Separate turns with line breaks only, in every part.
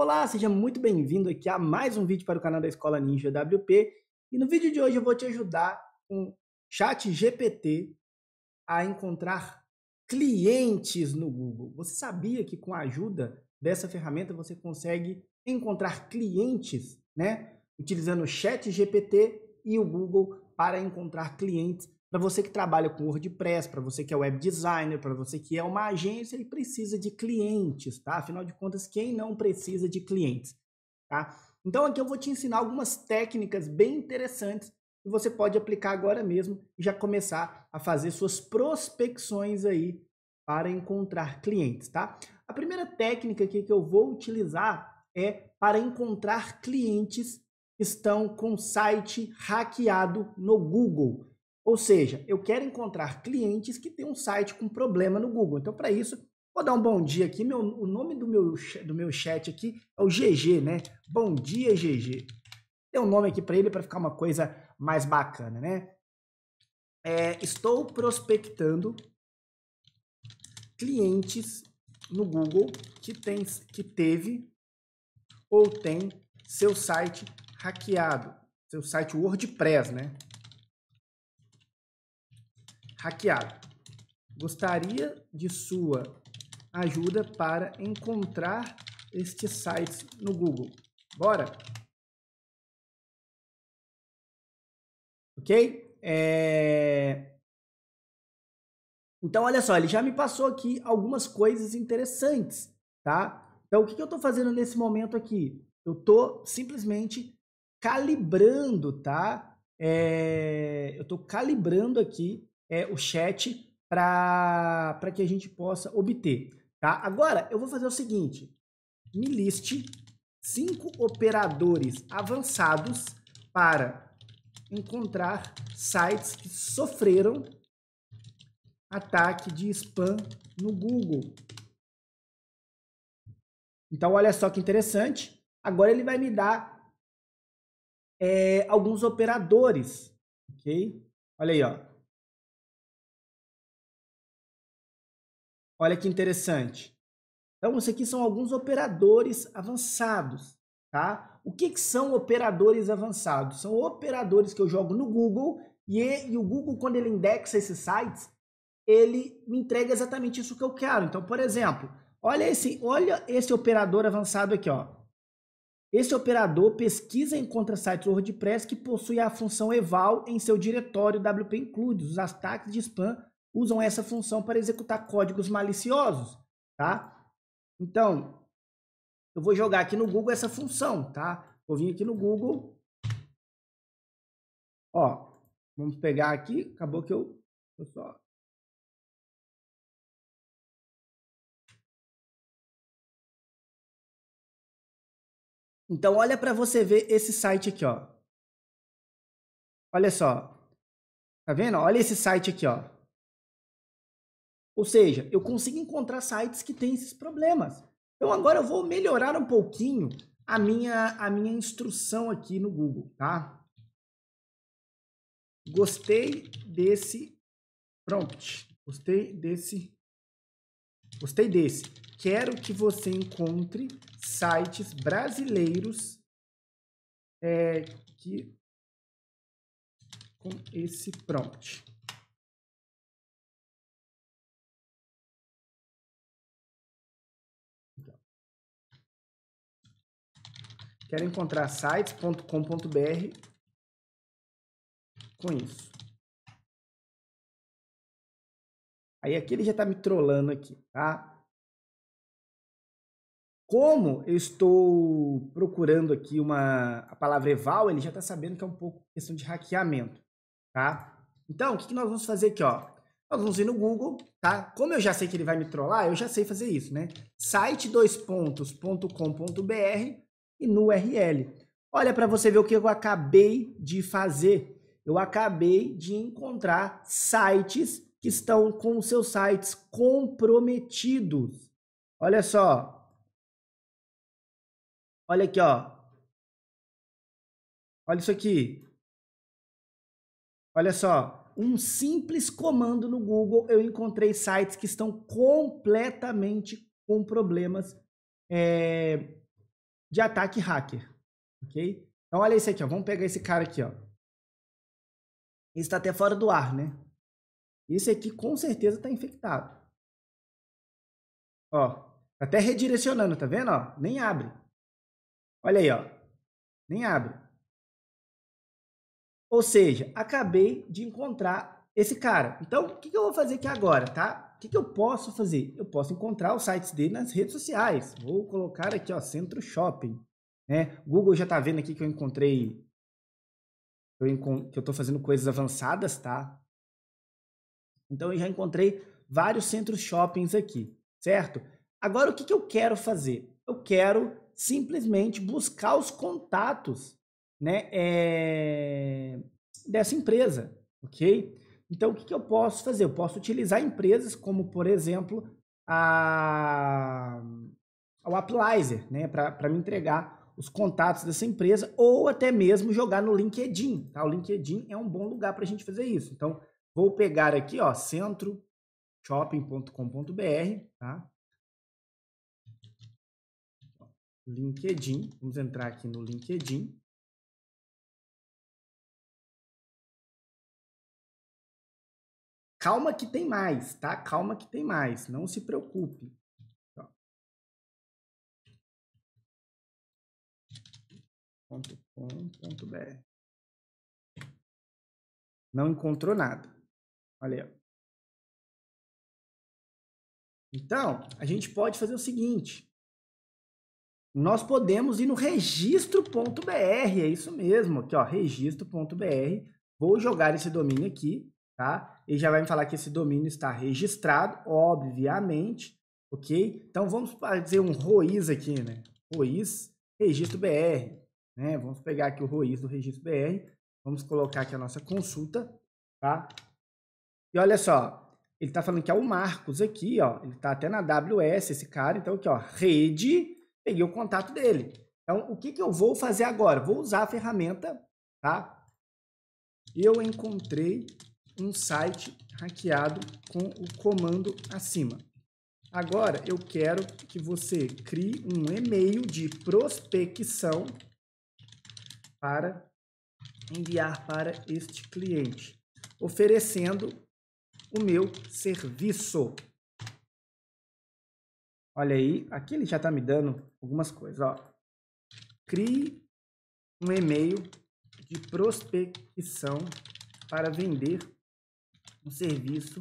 Olá, seja muito bem-vindo aqui a mais um vídeo para o canal da Escola Ninja WP. E no vídeo de hoje eu vou te ajudar com Chat GPT a encontrar clientes no Google. Você sabia que com a ajuda dessa ferramenta você consegue encontrar clientes, né? Utilizando o Chat GPT e o Google para encontrar clientes para você que trabalha com WordPress, para você que é web designer, para você que é uma agência e precisa de clientes, tá? Afinal de contas, quem não precisa de clientes, tá? Então aqui eu vou te ensinar algumas técnicas bem interessantes que você pode aplicar agora mesmo e já começar a fazer suas prospecções aí para encontrar clientes, tá? A primeira técnica aqui que eu vou utilizar é para encontrar clientes que estão com site hackeado no Google. Ou seja, eu quero encontrar clientes que têm um site com problema no Google. Então, para isso, vou dar um bom dia aqui. Meu, o nome do meu, do meu chat aqui é o GG, né? Bom dia, GG. Dei um nome aqui para ele para ficar uma coisa mais bacana, né? É, estou prospectando clientes no Google que, tem, que teve ou tem seu site hackeado, seu site WordPress, né? hackeado. Gostaria de sua ajuda para encontrar este site no Google. Bora?
Ok? É...
Então, olha só, ele já me passou aqui algumas coisas interessantes, tá? Então, o que, que eu estou fazendo nesse momento aqui? Eu estou simplesmente calibrando, tá? É... Eu estou calibrando aqui é, o chat para que a gente possa obter. Tá? Agora, eu vou fazer o seguinte. Me liste cinco operadores avançados para encontrar sites que sofreram ataque de spam no Google. Então, olha só que interessante. Agora ele vai me dar é,
alguns operadores, ok? Olha aí, ó.
Olha que interessante. Então, isso aqui são alguns operadores avançados, tá? O que, que são operadores avançados? São operadores que eu jogo no Google e, e o Google, quando ele indexa esses sites, ele me entrega exatamente isso que eu quero. Então, por exemplo, olha esse, olha esse operador avançado aqui, ó. Esse operador pesquisa e encontra sites WordPress que possuem a função eval em seu diretório WP Includes, os ataques de spam usam essa função para executar códigos maliciosos, tá? Então, eu vou jogar aqui no Google essa função, tá? Vou vir aqui no Google.
Ó, vamos pegar aqui, acabou que eu, eu só Então olha para você ver esse site aqui, ó. Olha só. Tá vendo? Olha esse site aqui, ó.
Ou seja, eu consigo encontrar sites que têm esses problemas. Então agora eu vou melhorar um pouquinho a minha, a minha instrução aqui no Google, tá? Gostei desse prompt. Gostei desse. Gostei desse. Quero que você encontre sites brasileiros é, que
com esse prompt. Quero encontrar sites.com.br com isso.
Aí aqui ele já está me trolando aqui, tá? Como eu estou procurando aqui uma a palavra eval, ele já está sabendo que é um pouco questão de hackeamento, tá? Então, o que, que nós vamos fazer aqui, ó? Nós vamos ir no Google, tá? Como eu já sei que ele vai me trollar, eu já sei fazer isso, né? site dois pontos.com.br e no URL. Olha para você ver o que eu acabei de fazer. Eu acabei de encontrar sites que estão com seus sites comprometidos. Olha só.
Olha aqui, ó. Olha isso aqui.
Olha só, um simples comando no Google, eu encontrei sites que estão completamente com problemas é, de ataque hacker, ok? Então olha isso aqui, ó. vamos pegar esse cara aqui, ó. Esse está até fora do ar, né? Esse aqui com certeza
está infectado. Ó, tá até redirecionando, tá vendo? Ó, nem abre. Olha aí, ó. Nem abre.
Ou seja, acabei de encontrar esse cara. Então, o que, que eu vou fazer aqui agora, tá? O que, que eu posso fazer? Eu posso encontrar os sites dele nas redes sociais. Vou colocar aqui, ó, Centro Shopping. Né? O Google já está vendo aqui que eu encontrei eu encont que eu estou fazendo coisas avançadas, tá? Então eu já encontrei vários centros shoppings aqui, certo? Agora o que, que eu quero fazer? Eu quero simplesmente buscar os contatos, né, é... dessa empresa, ok? Então, o que, que eu posso fazer? Eu posso utilizar empresas como, por exemplo, a, o Applizer, né, para me entregar os contatos dessa empresa, ou até mesmo jogar no LinkedIn. Tá? O LinkedIn é um bom lugar para a gente fazer isso. Então, vou pegar aqui, ó, centroshopping.com.br, tá?
LinkedIn, vamos entrar aqui no LinkedIn. Calma que tem mais, tá? Calma que tem mais, não se preocupe. Então, .com.br Não encontrou nada. Olha aí.
Então, a gente pode fazer o seguinte. Nós podemos ir no registro.br, é isso mesmo, aqui ó, registro.br. Vou jogar esse domínio aqui tá? Ele já vai me falar que esse domínio está registrado, obviamente, ok? Então vamos fazer um ROIS aqui, né? ROIS registro BR, né? Vamos pegar aqui o ROIS do registro BR, vamos colocar aqui a nossa consulta, tá? E olha só, ele está falando que é o Marcos aqui, ó, ele está até na AWS esse cara, então aqui, ó, rede, peguei o contato dele. Então, o que, que eu vou fazer agora? Vou usar a ferramenta, tá? Eu encontrei um site hackeado com o comando acima. Agora eu quero que você crie um e-mail de prospecção para enviar para este cliente, oferecendo o meu serviço. Olha aí, aqui ele já está me dando algumas coisas. Ó. Crie um e-mail de prospecção para vender um serviço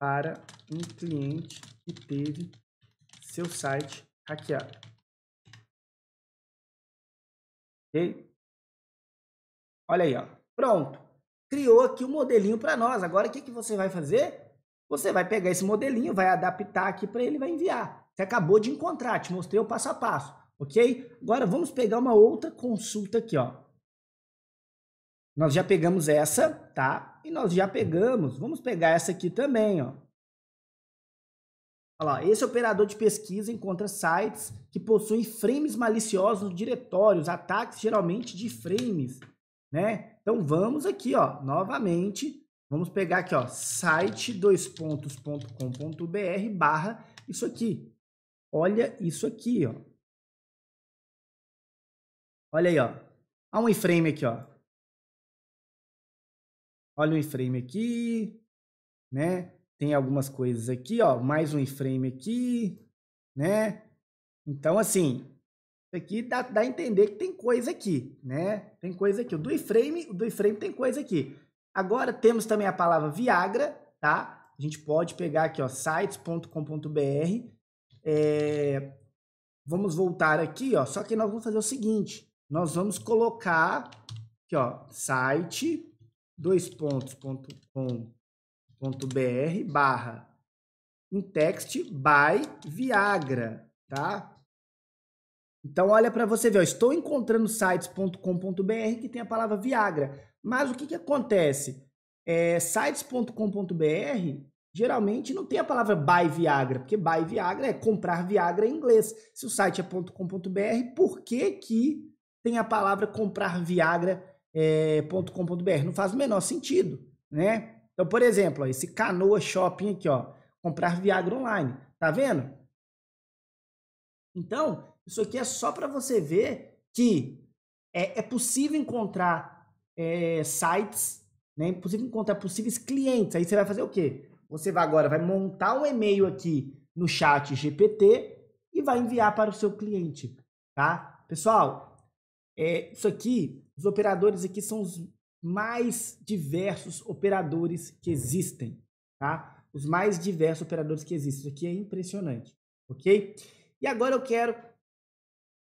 para um cliente que teve seu site hackeado. Ok? Olha aí, ó. pronto. Criou aqui o um modelinho para nós. Agora o que, que você vai fazer? Você vai pegar esse modelinho, vai adaptar aqui para ele e vai enviar. Você acabou de encontrar, te mostrei o passo a passo, ok? Agora vamos pegar uma outra consulta aqui, ó. Nós já pegamos essa, tá? E nós já pegamos, vamos pegar essa aqui também, ó. Olha lá, esse operador de pesquisa encontra sites que possuem frames maliciosos no diretório, os ataques geralmente de frames, né? Então vamos aqui, ó, novamente, vamos pegar aqui, ó, site dois pontos.com.br barra isso aqui. Olha isso aqui, ó.
Olha aí, ó. Há um iframe aqui, ó. Olha o iframe aqui, né? Tem
algumas coisas aqui, ó, mais um iframe aqui, né? Então, assim, isso aqui dá, dá a entender que tem coisa aqui, né? Tem coisa aqui. O do iframe, o do iframe tem coisa aqui. Agora temos também a palavra Viagra, tá? A gente pode pegar aqui, ó, sites.com.br. É, vamos voltar aqui, ó. Só que nós vamos fazer o seguinte: nós vamos colocar aqui, ó, site dois pontos, ponto com, ponto br, barra, em text by Viagra, tá? Então, olha para você ver, ó, estou encontrando sites.com.br que tem a palavra Viagra, mas o que, que acontece? É, sites.com.br geralmente não tem a palavra buy Viagra, porque buy Viagra é comprar Viagra em inglês. Se o site é .com.br, por que que tem a palavra comprar Viagra é, eh, .com.br. Não faz o menor sentido, né? Então, por exemplo, ó, esse Canoa Shopping aqui, ó, comprar Viagra online, tá vendo? Então, isso aqui é só para você ver que é, é possível encontrar é, sites, né? É possível encontrar possíveis clientes. Aí você vai fazer o quê? Você vai agora vai montar um e-mail aqui no chat GPT e vai enviar para o seu cliente, tá? Pessoal, é, isso aqui os operadores aqui são os mais diversos operadores que existem, tá? Os mais diversos operadores que existem. Isso aqui é impressionante, ok? E agora eu quero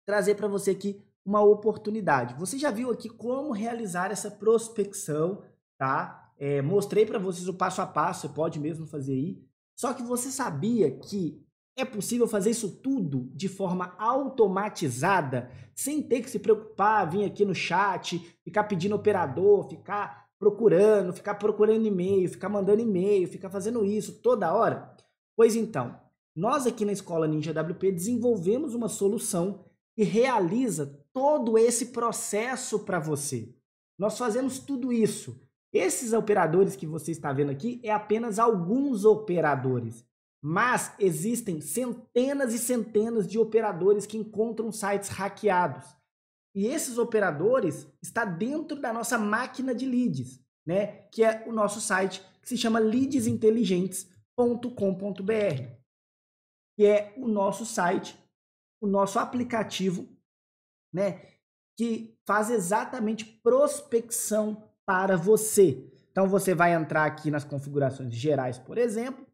trazer para você aqui uma oportunidade. Você já viu aqui como realizar essa prospecção, tá? É, mostrei para vocês o passo a passo, você pode mesmo fazer aí. Só que você sabia que é possível fazer isso tudo de forma automatizada, sem ter que se preocupar, vir aqui no chat, ficar pedindo operador, ficar procurando, ficar procurando e-mail, ficar mandando e-mail, ficar fazendo isso toda hora? Pois então, nós aqui na Escola Ninja WP desenvolvemos uma solução que realiza todo esse processo para você. Nós fazemos tudo isso. Esses operadores que você está vendo aqui é apenas alguns operadores. Mas existem centenas e centenas de operadores que encontram sites hackeados. E esses operadores está dentro da nossa máquina de leads, né? Que é o nosso site que se chama leadsinteligentes.com.br, que é o nosso site, o nosso aplicativo, né? Que faz exatamente prospecção para você. Então você vai entrar aqui nas configurações gerais, por exemplo,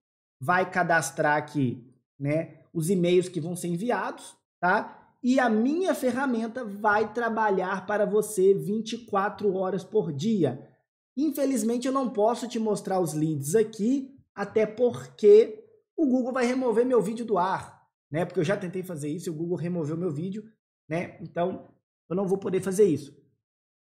vai cadastrar aqui, né, os e-mails que vão ser enviados, tá? E a minha ferramenta vai trabalhar para você 24 horas por dia. Infelizmente eu não posso te mostrar os leads aqui, até porque o Google vai remover meu vídeo do ar, né? Porque eu já tentei fazer isso, e o Google removeu meu vídeo, né? Então eu não vou poder fazer isso.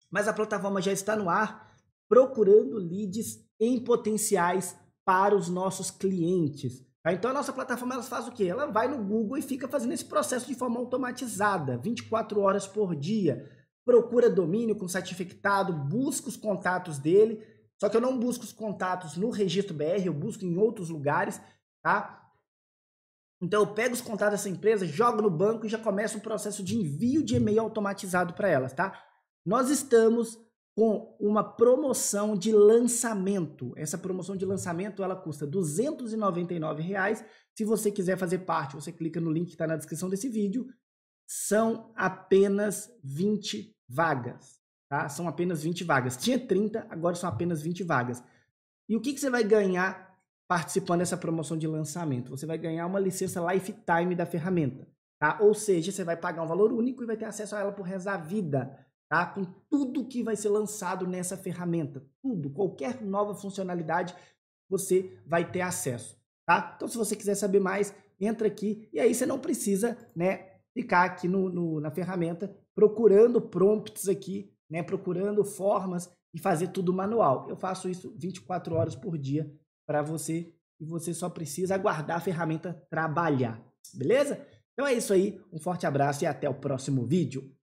Mas a plataforma já está no ar procurando leads em potenciais para os nossos clientes. Tá? Então a nossa plataforma ela faz o quê? Ela vai no Google e fica fazendo esse processo de forma automatizada, 24 horas por dia. Procura domínio com certificado, busca os contatos dele. Só que eu não busco os contatos no registro BR, eu busco em outros lugares, tá? Então eu pego os contatos dessa empresa, jogo no banco e já começa o processo de envio de e-mail automatizado para elas, tá? Nós estamos com uma promoção de lançamento. Essa promoção de lançamento ela custa R$ 299. Reais. Se você quiser fazer parte, você clica no link que está na descrição desse vídeo. São apenas 20 vagas. Tá? São apenas 20 vagas. Tinha 30, agora são apenas 20 vagas. E o que, que você vai ganhar participando dessa promoção de lançamento? Você vai ganhar uma licença lifetime da ferramenta. Tá? Ou seja, você vai pagar um valor único e vai ter acesso a ela por resto da vida tá? com tudo que vai ser lançado nessa ferramenta. Tudo, qualquer nova funcionalidade, você vai ter acesso. Tá? Então, se você quiser saber mais, entra aqui e aí você não precisa né, ficar aqui no, no na ferramenta procurando prompts aqui, né, procurando formas e fazer tudo manual. Eu faço isso 24 horas por dia para você e você só precisa aguardar a ferramenta trabalhar, beleza? Então é isso aí, um forte abraço e até o próximo vídeo.